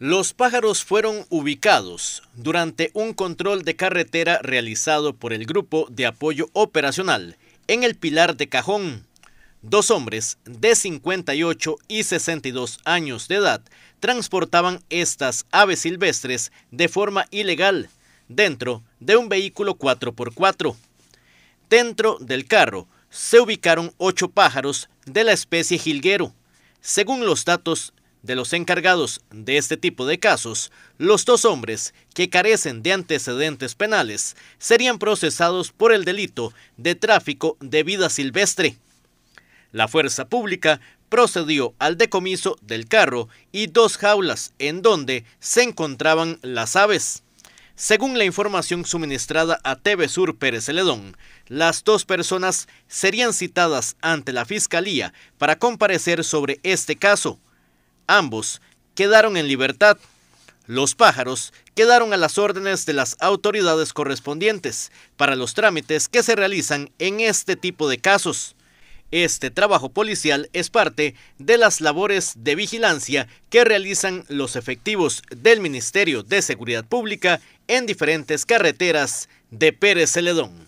Los pájaros fueron ubicados durante un control de carretera realizado por el Grupo de Apoyo Operacional en el Pilar de Cajón. Dos hombres de 58 y 62 años de edad transportaban estas aves silvestres de forma ilegal dentro de un vehículo 4x4. Dentro del carro se ubicaron ocho pájaros de la especie jilguero. Según los datos de los encargados de este tipo de casos, los dos hombres que carecen de antecedentes penales serían procesados por el delito de tráfico de vida silvestre. La fuerza pública procedió al decomiso del carro y dos jaulas en donde se encontraban las aves. Según la información suministrada a TV Sur Pérez Celedón, las dos personas serían citadas ante la Fiscalía para comparecer sobre este caso. Ambos quedaron en libertad. Los pájaros quedaron a las órdenes de las autoridades correspondientes para los trámites que se realizan en este tipo de casos. Este trabajo policial es parte de las labores de vigilancia que realizan los efectivos del Ministerio de Seguridad Pública en diferentes carreteras de Pérez Celedón.